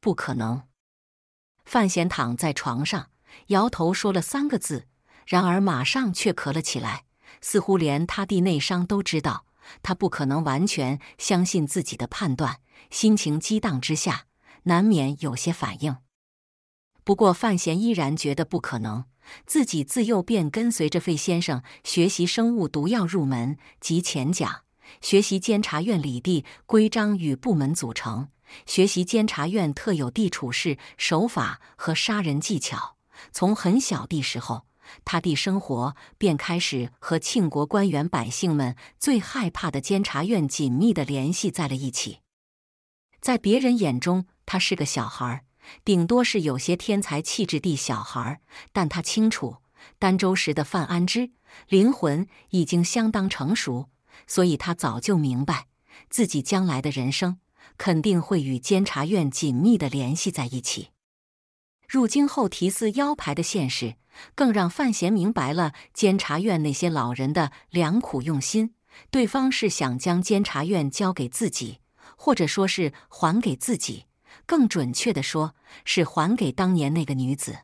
不可能！范闲躺在床上，摇头说了三个字，然而马上却咳了起来，似乎连他弟内伤都知道。他不可能完全相信自己的判断，心情激荡之下，难免有些反应。不过，范闲依然觉得不可能。自己自幼便跟随着费先生学习生物毒药入门及浅讲，学习监察院里的规章与部门组成。学习监察院特有地处事手法和杀人技巧。从很小的时候，他的生活便开始和庆国官员百姓们最害怕的监察院紧密地联系在了一起。在别人眼中，他是个小孩，顶多是有些天才气质的小孩。但他清楚，儋州时的范安之灵魂已经相当成熟，所以他早就明白自己将来的人生。肯定会与监察院紧密的联系在一起。入京后提字腰牌的现实，更让范闲明白了监察院那些老人的良苦用心。对方是想将监察院交给自己，或者说是还给自己。更准确的说，是还给当年那个女子。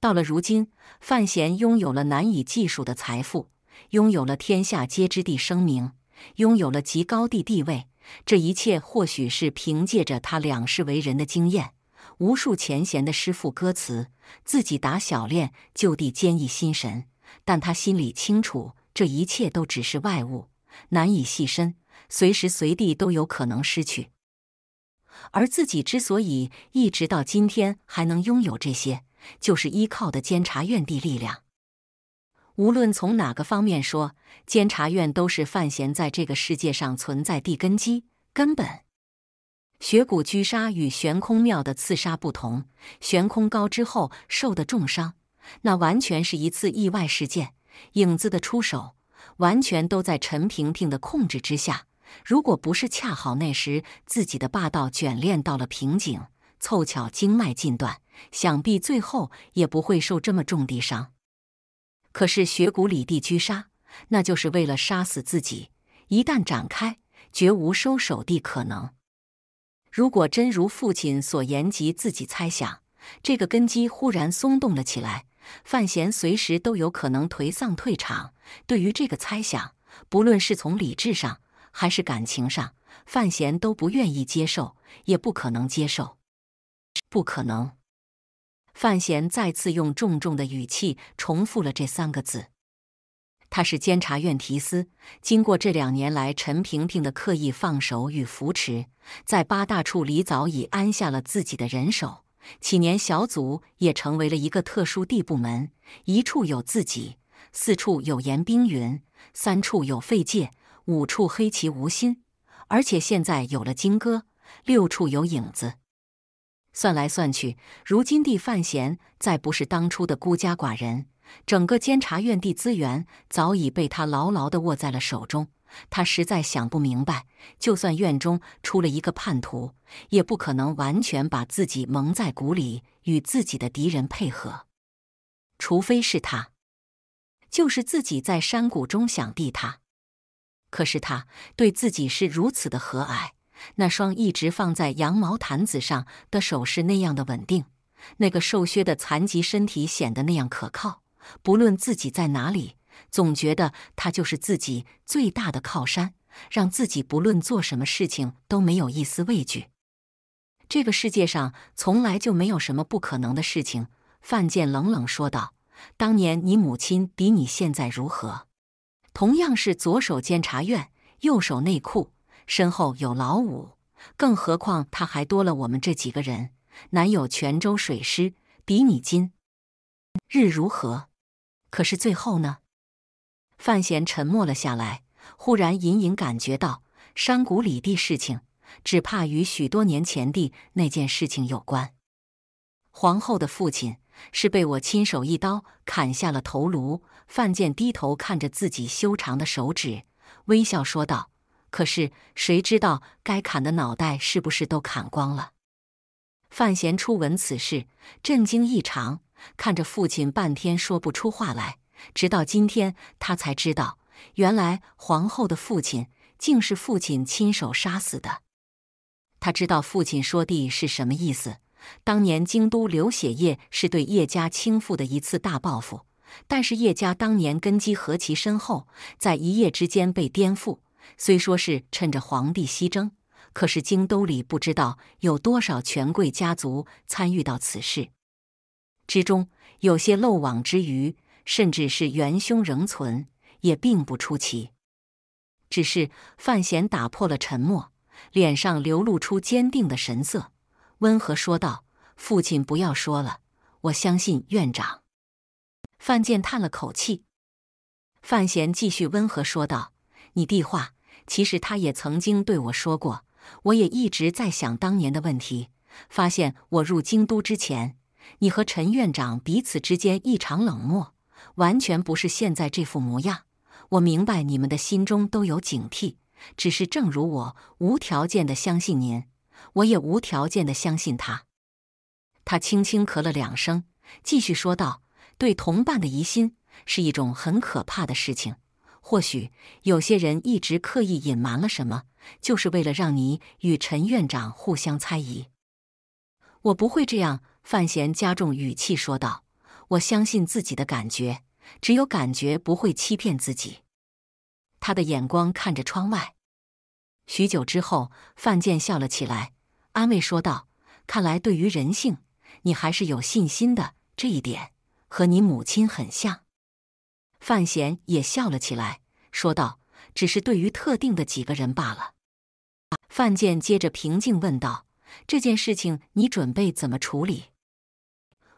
到了如今，范闲拥有了难以计数的财富，拥有了天下皆知地声名，拥有了极高的地位。这一切或许是凭借着他两世为人的经验，无数前贤的师父歌词，自己打小练就地坚毅心神。但他心里清楚，这一切都只是外物，难以细身，随时随地都有可能失去。而自己之所以一直到今天还能拥有这些，就是依靠的监察院地力量。无论从哪个方面说，监察院都是范闲在这个世界上存在地根基根本。雪谷居杀与悬空庙的刺杀不同，悬空高之后受的重伤，那完全是一次意外事件。影子的出手，完全都在陈萍萍的控制之下。如果不是恰好那时自己的霸道卷练到了瓶颈，凑巧经脉尽断，想必最后也不会受这么重的伤。可是雪谷里地狙杀，那就是为了杀死自己。一旦展开，绝无收手的可能。如果真如父亲所言及自己猜想，这个根基忽然松动了起来，范闲随时都有可能颓丧退场。对于这个猜想，不论是从理智上还是感情上，范闲都不愿意接受，也不可能接受，不可能。范闲再次用重重的语气重复了这三个字：“他是监察院提司。”经过这两年来，陈萍萍的刻意放手与扶持，在八大处里早已安下了自己的人手。启年小组也成为了一个特殊地部门。一处有自己，四处有严冰云，三处有费介，五处黑棋无心，而且现在有了金戈，六处有影子。算来算去，如今地范闲再不是当初的孤家寡人，整个监察院地资源早已被他牢牢的握在了手中。他实在想不明白，就算院中出了一个叛徒，也不可能完全把自己蒙在鼓里，与自己的敌人配合，除非是他，就是自己在山谷中想地他。可是他对自己是如此的和蔼。那双一直放在羊毛毯子上的手是那样的稳定，那个瘦削的残疾身体显得那样可靠。不论自己在哪里，总觉得他就是自己最大的靠山，让自己不论做什么事情都没有一丝畏惧。这个世界上从来就没有什么不可能的事情。”范建冷冷说道，“当年你母亲比你现在如何？同样是左手监察院，右手内库。”身后有老五，更何况他还多了我们这几个人，南有泉州水师比你今日如何？可是最后呢？范闲沉默了下来，忽然隐隐感觉到山谷里的事情，只怕与许多年前的那件事情有关。皇后的父亲是被我亲手一刀砍下了头颅。范建低头看着自己修长的手指，微笑说道。可是谁知道该砍的脑袋是不是都砍光了？范闲初闻此事，震惊异常，看着父亲半天说不出话来。直到今天，他才知道，原来皇后的父亲竟是父亲亲手杀死的。他知道父亲说地是什么意思。当年京都流血夜是对叶家倾覆的一次大报复，但是叶家当年根基何其深厚，在一夜之间被颠覆。虽说是趁着皇帝西征，可是京都里不知道有多少权贵家族参与到此事之中，有些漏网之鱼，甚至是元凶仍存，也并不出奇。只是范闲打破了沉默，脸上流露出坚定的神色，温和说道：“父亲，不要说了，我相信院长。”范建叹了口气，范闲继续温和说道。你弟话，其实他也曾经对我说过。我也一直在想当年的问题，发现我入京都之前，你和陈院长彼此之间异常冷漠，完全不是现在这副模样。我明白你们的心中都有警惕，只是正如我无条件的相信您，我也无条件的相信他。他轻轻咳了两声，继续说道：“对同伴的疑心是一种很可怕的事情。”或许有些人一直刻意隐瞒了什么，就是为了让你与陈院长互相猜疑。我不会这样，范闲加重语气说道。我相信自己的感觉，只有感觉不会欺骗自己。他的眼光看着窗外，许久之后，范建笑了起来，安慰说道：“看来对于人性，你还是有信心的。这一点和你母亲很像。”范闲也笑了起来，说道：“只是对于特定的几个人罢了。”范建接着平静问道：“这件事情你准备怎么处理？”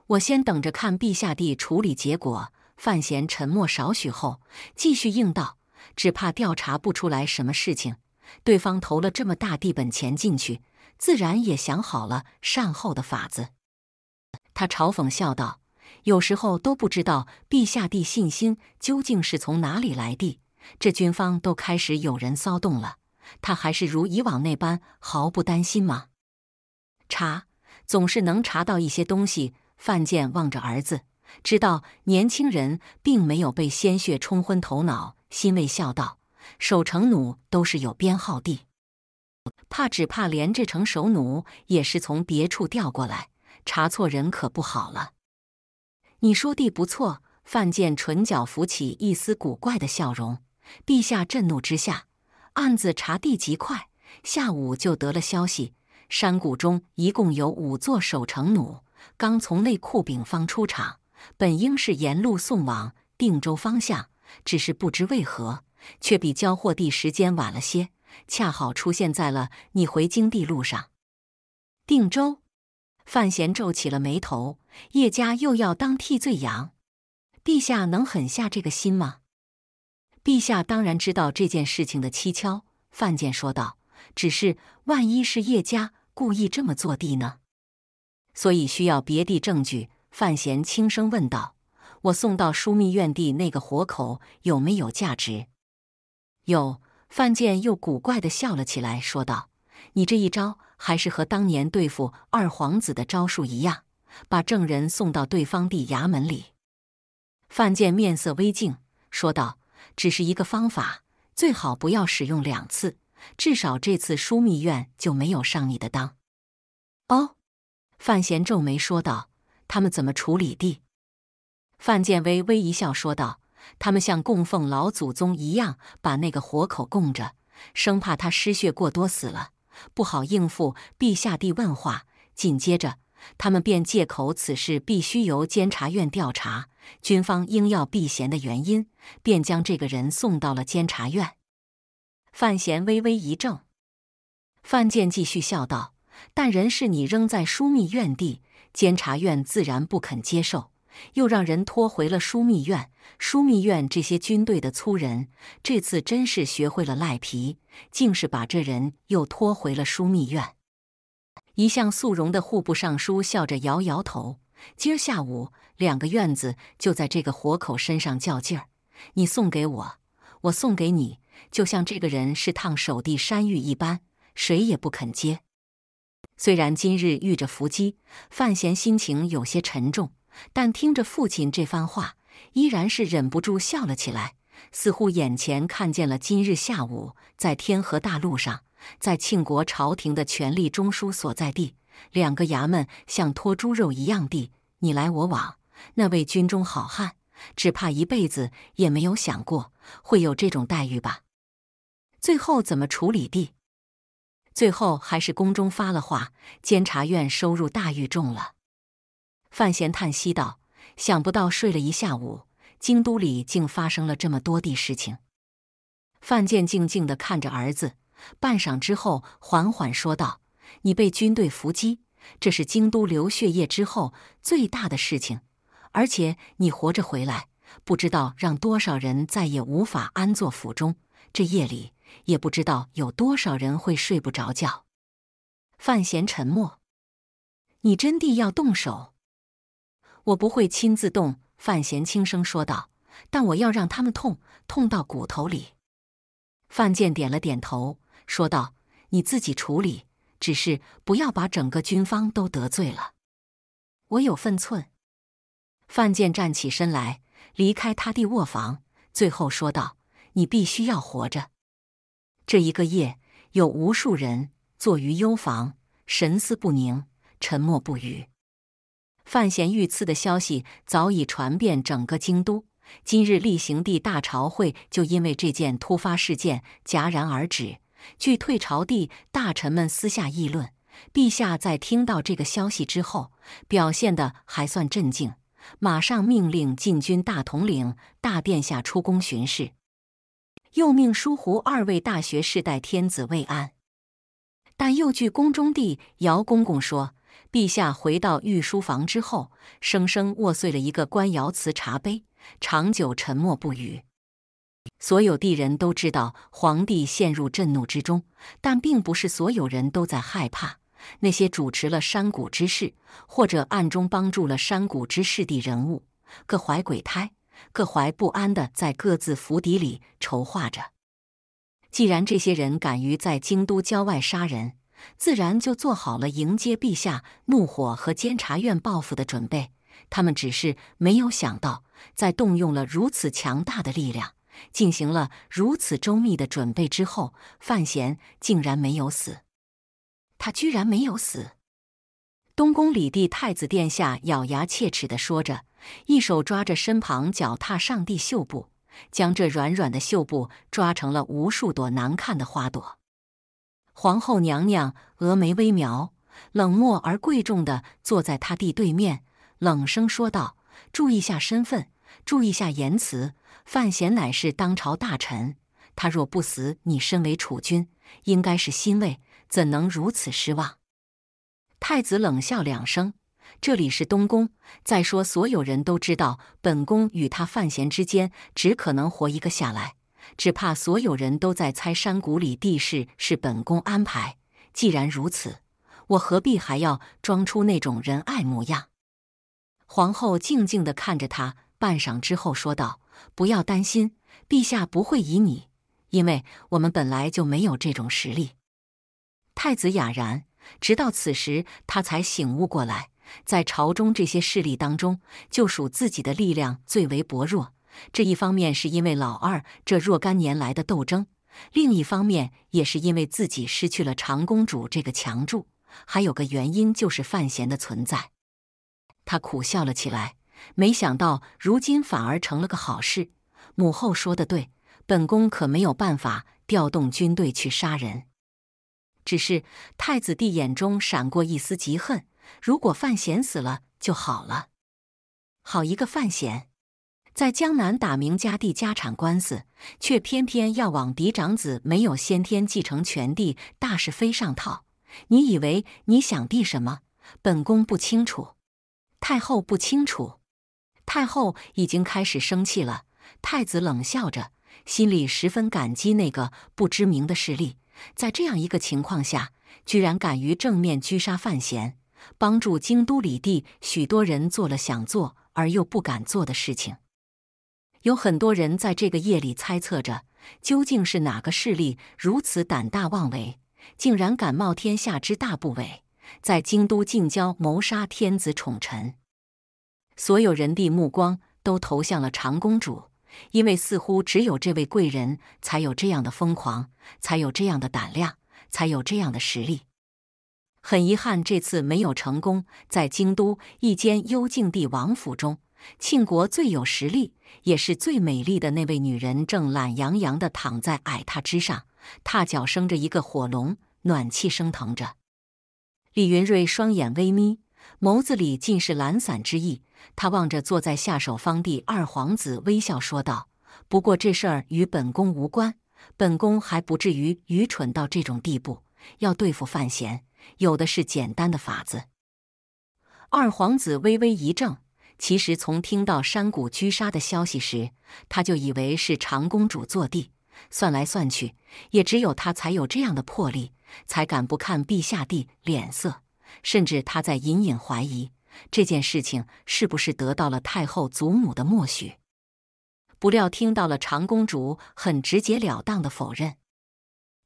我先等着看陛下地处理结果。范闲沉默少许后，继续应道：“只怕调查不出来什么事情。对方投了这么大地本钱进去，自然也想好了善后的法子。”他嘲讽笑道。有时候都不知道陛下帝信心究竟是从哪里来的，这军方都开始有人骚动了，他还是如以往那般毫不担心吗？查，总是能查到一些东西。范建望着儿子，知道年轻人并没有被鲜血冲昏头脑，欣慰笑道：“守城弩都是有编号的，怕只怕连这城守弩也是从别处调过来，查错人可不好了。”你说地不错，范建唇角浮起一丝古怪的笑容。陛下震怒之下，案子查地极快，下午就得了消息。山谷中一共有五座守城弩，刚从内库丙方出厂，本应是沿路送往定州方向，只是不知为何，却比交货地时间晚了些，恰好出现在了你回京地路上。定州。范闲皱起了眉头，叶家又要当替罪羊，陛下能狠下这个心吗？陛下当然知道这件事情的蹊跷，范建说道。只是万一是叶家故意这么做地呢？所以需要别地证据。范闲轻声问道：“我送到枢密院地那个活口有没有价值？”有。范建又古怪的笑了起来，说道：“你这一招。”还是和当年对付二皇子的招数一样，把证人送到对方地衙门里。范建面色微静，说道：“只是一个方法，最好不要使用两次。至少这次枢密院就没有上你的当。”哦，范闲皱眉说道：“他们怎么处理地？”范建微微一笑说道：“他们像供奉老祖宗一样，把那个活口供着，生怕他失血过多死了。”不好应付陛下地问话，紧接着他们便借口此事必须由监察院调查，军方应要避嫌的原因，便将这个人送到了监察院。范闲微微一怔，范建继续笑道：“但人是你扔在枢密院地，监察院自然不肯接受。”又让人拖回了枢密院。枢密院这些军队的粗人，这次真是学会了赖皮，竟是把这人又拖回了枢密院。一向素容的户部尚书笑着摇摇头：“今儿下午，两个院子就在这个活口身上较劲儿。你送给我，我送给你，就像这个人是烫手地山芋一般，谁也不肯接。”虽然今日遇着伏击，范闲心情有些沉重。但听着父亲这番话，依然是忍不住笑了起来，似乎眼前看见了今日下午在天河大路上，在庆国朝廷的权力中枢所在地，两个衙门像脱猪肉一样地你来我往。那位军中好汉，只怕一辈子也没有想过会有这种待遇吧？最后怎么处理的？最后还是宫中发了话，监察院收入大狱中了。范闲叹息道：“想不到睡了一下午，京都里竟发生了这么多的事情。”范建静静地看着儿子，半晌之后，缓缓说道：“你被军队伏击，这是京都流血夜之后最大的事情，而且你活着回来，不知道让多少人再也无法安坐府中。这夜里，也不知道有多少人会睡不着觉。”范闲沉默：“你真地要动手？”我不会亲自动，范闲轻声说道。但我要让他们痛，痛到骨头里。范建点了点头，说道：“你自己处理，只是不要把整个军方都得罪了。我有分寸。”范建站起身来，离开他弟卧房，最后说道：“你必须要活着。”这一个夜，有无数人坐于幽房，神思不宁，沉默不语。范闲遇刺的消息早已传遍整个京都。今日例行地大朝会就因为这件突发事件戛然而止。据退朝地大臣们私下议论，陛下在听到这个消息之后表现的还算镇静，马上命令禁军大统领大殿下出宫巡视，又命疏湖二位大学士代天子慰安。但又据宫中帝姚公公说。陛下回到御书房之后，生生握碎了一个官窑瓷茶杯，长久沉默不语。所有帝人都知道皇帝陷入震怒之中，但并不是所有人都在害怕。那些主持了山谷之事，或者暗中帮助了山谷之事的人物，各怀鬼胎，各怀不安的在各自府邸里筹划着。既然这些人敢于在京都郊外杀人，自然就做好了迎接陛下怒火和监察院报复的准备。他们只是没有想到，在动用了如此强大的力量，进行了如此周密的准备之后，范闲竟然没有死。他居然没有死！东宫李帝太子殿下咬牙切齿地说着，一手抓着身旁脚踏上帝绣布，将这软软的绣布抓成了无数朵难看的花朵。皇后娘娘峨眉微描，冷漠而贵重的坐在他弟对面，冷声说道：“注意下身份，注意下言辞。范闲乃是当朝大臣，他若不死，你身为储君，应该是欣慰，怎能如此失望？”太子冷笑两声：“这里是东宫，再说所有人都知道，本宫与他范闲之间，只可能活一个下来。”只怕所有人都在猜山谷里地势是本宫安排。既然如此，我何必还要装出那种仁爱模样？皇后静静地看着他，半晌之后说道：“不要担心，陛下不会疑你，因为我们本来就没有这种实力。”太子哑然，直到此时他才醒悟过来，在朝中这些势力当中，就属自己的力量最为薄弱。这一方面是因为老二这若干年来的斗争，另一方面也是因为自己失去了长公主这个强柱，还有个原因就是范闲的存在。他苦笑了起来，没想到如今反而成了个好事。母后说的对，本宫可没有办法调动军队去杀人。只是太子帝眼中闪过一丝嫉恨，如果范闲死了就好了。好一个范闲！在江南打明家地家产官司，却偏偏要往嫡长子没有先天继承权地大是非上套。你以为你想递什么？本宫不清楚，太后不清楚。太后已经开始生气了。太子冷笑着，心里十分感激那个不知名的势力，在这样一个情况下，居然敢于正面狙杀范闲，帮助京都李地许多人做了想做而又不敢做的事情。有很多人在这个夜里猜测着，究竟是哪个势力如此胆大妄为，竟然敢冒天下之大不韪，在京都近郊谋杀天子宠臣。所有人的目光都投向了长公主，因为似乎只有这位贵人才有这样的疯狂，才有这样的胆量，才有这样的实力。很遗憾，这次没有成功。在京都一间幽静帝王府中。庆国最有实力，也是最美丽的那位女人，正懒洋洋地躺在矮榻之上，榻脚生着一个火龙，暖气升腾着。李云瑞双眼微眯，眸子里尽是懒散之意。他望着坐在下手方的二皇子，微笑说道：“不过这事儿与本宫无关，本宫还不至于愚蠢到这种地步。要对付范闲，有的是简单的法子。”二皇子微微一怔。其实从听到山谷狙杀的消息时，他就以为是长公主坐地。算来算去，也只有她才有这样的魄力，才敢不看陛下帝脸色。甚至他在隐隐怀疑这件事情是不是得到了太后祖母的默许。不料听到了长公主很直截了当的否认。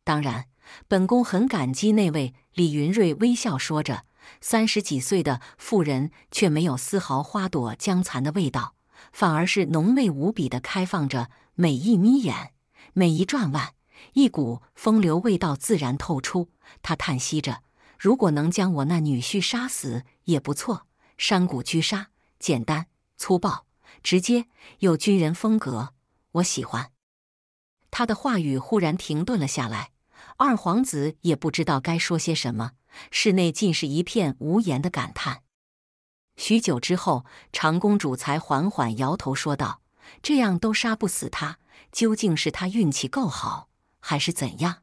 当然，本宫很感激那位李云瑞，微笑说着。三十几岁的妇人却没有丝毫花朵将残的味道，反而是浓媚无比的开放着。每一眯眼，每一转腕，一股风流味道自然透出。他叹息着：“如果能将我那女婿杀死也不错。”山谷狙杀，简单、粗暴、直接，有军人风格，我喜欢。他的话语忽然停顿了下来，二皇子也不知道该说些什么。室内尽是一片无言的感叹。许久之后，长公主才缓缓摇头说道：“这样都杀不死他，究竟是他运气够好，还是怎样？”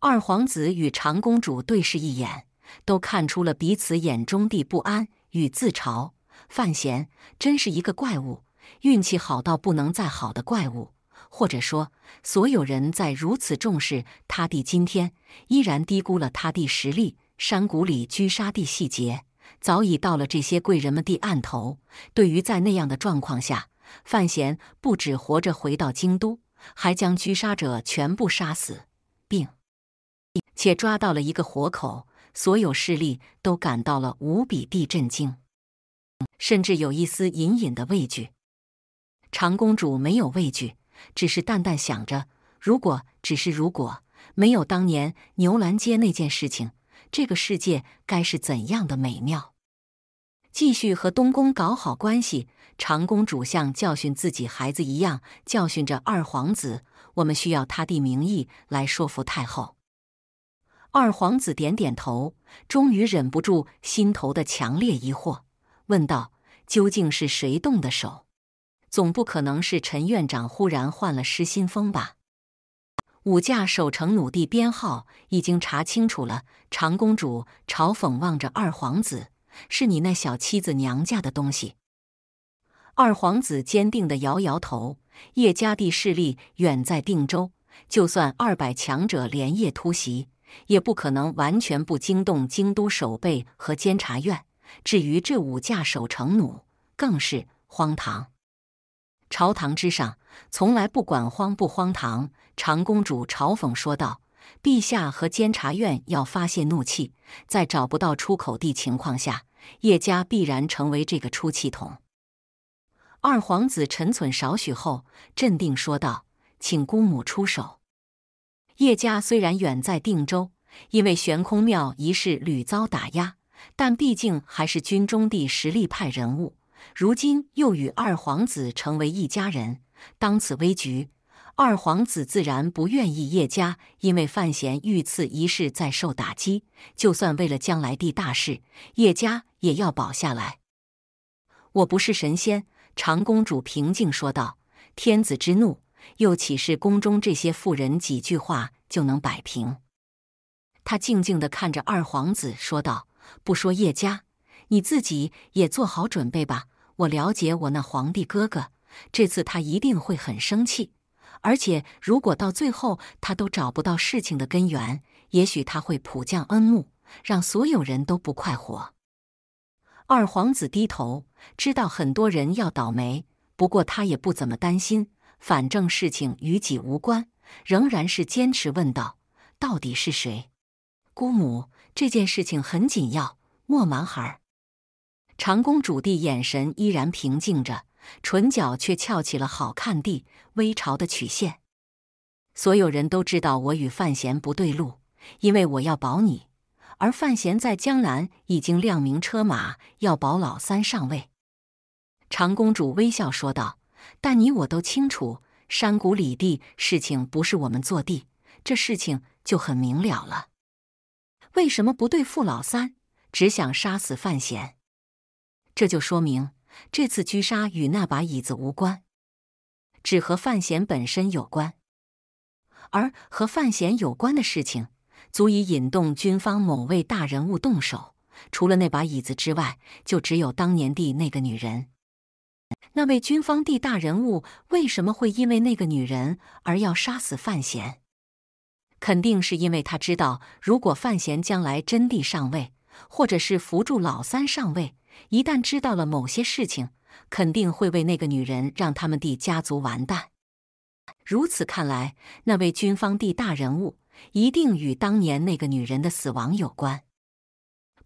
二皇子与长公主对视一眼，都看出了彼此眼中的不安与自嘲。范闲真是一个怪物，运气好到不能再好的怪物。或者说，所有人在如此重视他弟，今天依然低估了他弟实力。山谷里狙杀地细节早已到了这些贵人们的案头。对于在那样的状况下，范闲不止活着回到京都，还将狙杀者全部杀死，并且抓到了一个活口。所有势力都感到了无比的震惊，甚至有一丝隐隐的畏惧。长公主没有畏惧。只是淡淡想着，如果只是如果没有当年牛栏街那件事情，这个世界该是怎样的美妙？继续和东宫搞好关系，长公主像教训自己孩子一样教训着二皇子。我们需要他的名义来说服太后。二皇子点点头，终于忍不住心头的强烈疑惑，问道：“究竟是谁动的手？”总不可能是陈院长忽然换了失心疯吧？五架守城弩的编号已经查清楚了。长公主嘲讽望着二皇子：“是你那小妻子娘家的东西。”二皇子坚定地摇摇头：“叶家地势力远在定州，就算二百强者连夜突袭，也不可能完全不惊动京都守备和监察院。至于这五架守城弩，更是荒唐。”朝堂之上，从来不管荒不荒唐。长公主嘲讽说道：“陛下和监察院要发泄怒气，在找不到出口地情况下，叶家必然成为这个出气筒。”二皇子沉忖少许后，镇定说道：“请姑母出手。叶家虽然远在定州，因为悬空庙一事屡遭打压，但毕竟还是军中地实力派人物。”如今又与二皇子成为一家人，当此危局，二皇子自然不愿意叶家因为范闲遇刺一事再受打击。就算为了将来的大事，叶家也要保下来。我不是神仙，长公主平静说道：“天子之怒，又岂是宫中这些妇人几句话就能摆平？”她静静地看着二皇子说道：“不说叶家，你自己也做好准备吧。”我了解我那皇帝哥哥，这次他一定会很生气。而且如果到最后他都找不到事情的根源，也许他会普降恩怒，让所有人都不快活。二皇子低头，知道很多人要倒霉，不过他也不怎么担心，反正事情与己无关，仍然是坚持问道：“到底是谁？”姑母，这件事情很紧要，莫瞒孩。长公主帝眼神依然平静着，唇角却翘起了好看地微潮的曲线。所有人都知道我与范闲不对路，因为我要保你，而范闲在江南已经亮明车马要保老三上位。长公主微笑说道：“但你我都清楚，山谷里地事情不是我们做地，这事情就很明了了。为什么不对付老三，只想杀死范闲？”这就说明，这次狙杀与那把椅子无关，只和范闲本身有关。而和范闲有关的事情，足以引动军方某位大人物动手。除了那把椅子之外，就只有当年的那个女人。那位军方的大人物为什么会因为那个女人而要杀死范闲？肯定是因为他知道，如果范闲将来真地上位，或者是扶助老三上位。一旦知道了某些事情，肯定会为那个女人让他们地家族完蛋。如此看来，那位军方地大人物一定与当年那个女人的死亡有关。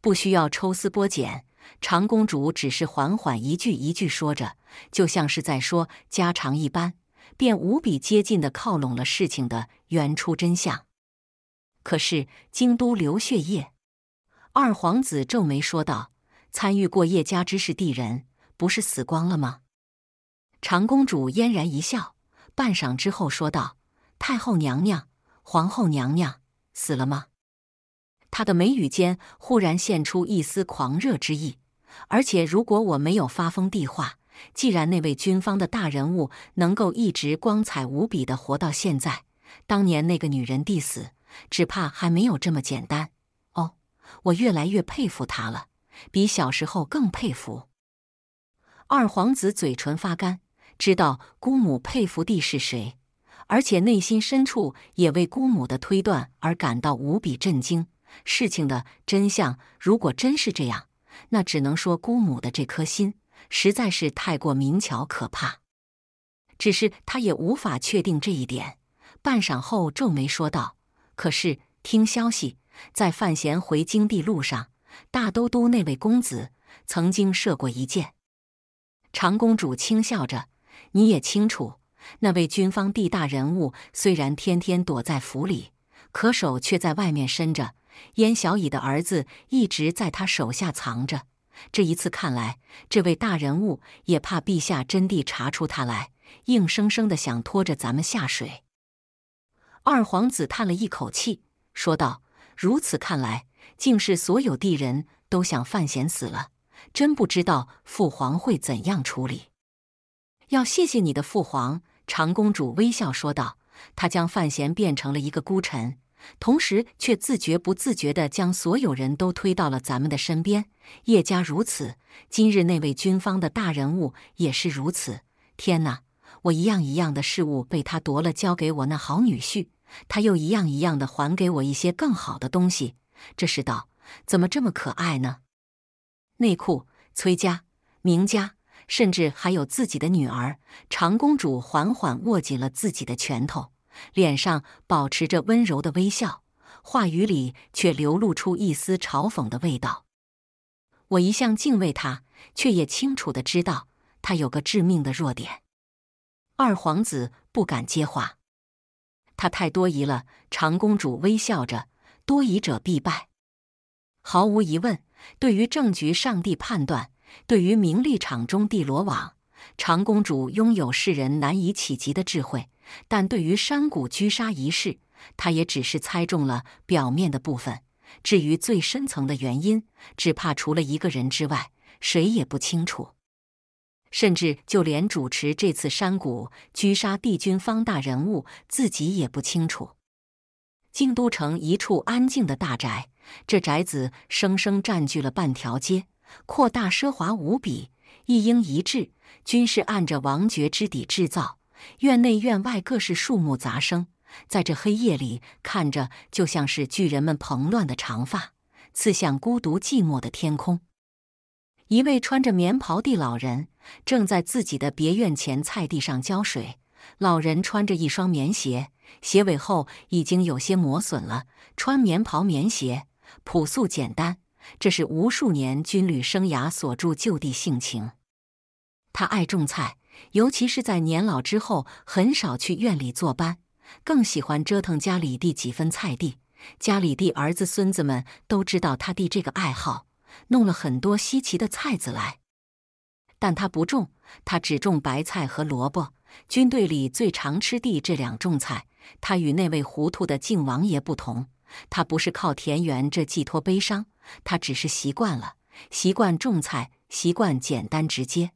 不需要抽丝剥茧，长公主只是缓缓一句一句说着，就像是在说家常一般，便无比接近的靠拢了事情的原初真相。可是京都流血夜，二皇子皱眉说道。参与过叶家之事的人，不是死光了吗？长公主嫣然一笑，半晌之后说道：“太后娘娘、皇后娘娘死了吗？”她的眉宇间忽然现出一丝狂热之意，而且如果我没有发疯地话，既然那位军方的大人物能够一直光彩无比的活到现在，当年那个女人地死，只怕还没有这么简单。哦，我越来越佩服她了。比小时候更佩服。二皇子嘴唇发干，知道姑母佩服的是谁，而且内心深处也为姑母的推断而感到无比震惊。事情的真相如果真是这样，那只能说姑母的这颗心实在是太过明巧可怕。只是他也无法确定这一点。半晌后，皱眉说道：“可是听消息，在范闲回京的路上。”大都督那位公子曾经射过一箭。长公主轻笑着：“你也清楚，那位军方地大人物虽然天天躲在府里，可手却在外面伸着。燕小乙的儿子一直在他手下藏着。这一次看来，这位大人物也怕陛下真地查出他来，硬生生的想拖着咱们下水。”二皇子叹了一口气，说道：“如此看来。”竟是所有地人都想范闲死了，真不知道父皇会怎样处理。要谢谢你的父皇，长公主微笑说道。她将范闲变成了一个孤臣，同时却自觉不自觉的将所有人都推到了咱们的身边。叶家如此，今日那位军方的大人物也是如此。天哪，我一样一样的事物被他夺了，交给我那好女婿，他又一样一样的还给我一些更好的东西。这世道怎么这么可爱呢？内库、崔家、明家，甚至还有自己的女儿。长公主缓缓握紧了自己的拳头，脸上保持着温柔的微笑，话语里却流露出一丝嘲讽的味道。我一向敬畏他，却也清楚的知道他有个致命的弱点。二皇子不敢接话，他太多疑了。长公主微笑着。多疑者必败。毫无疑问，对于政局上帝判断，对于名利场中地罗网，长公主拥有世人难以企及的智慧。但对于山谷狙杀一事，她也只是猜中了表面的部分。至于最深层的原因，只怕除了一个人之外，谁也不清楚。甚至就连主持这次山谷狙杀帝君方大人物自己也不清楚。京都城一处安静的大宅，这宅子生生占据了半条街，扩大奢华无比，一应一制均是按着王爵之邸制造。院内院外各式树木杂生，在这黑夜里看着就像是巨人们蓬乱的长发，刺向孤独寂寞的天空。一位穿着棉袍的老人正在自己的别院前菜地上浇水，老人穿着一双棉鞋。鞋尾后已经有些磨损了。穿棉袍棉鞋，朴素简单，这是无数年军旅生涯所铸就地性情。他爱种菜，尤其是在年老之后，很少去院里坐班，更喜欢折腾家里地几分菜地。家里地儿子孙子们都知道他弟这个爱好，弄了很多稀奇的菜籽来，但他不种，他只种白菜和萝卜。军队里最常吃地这两种菜。他与那位糊涂的靖王爷不同，他不是靠田园这寄托悲伤，他只是习惯了，习惯种菜，习惯简单直接。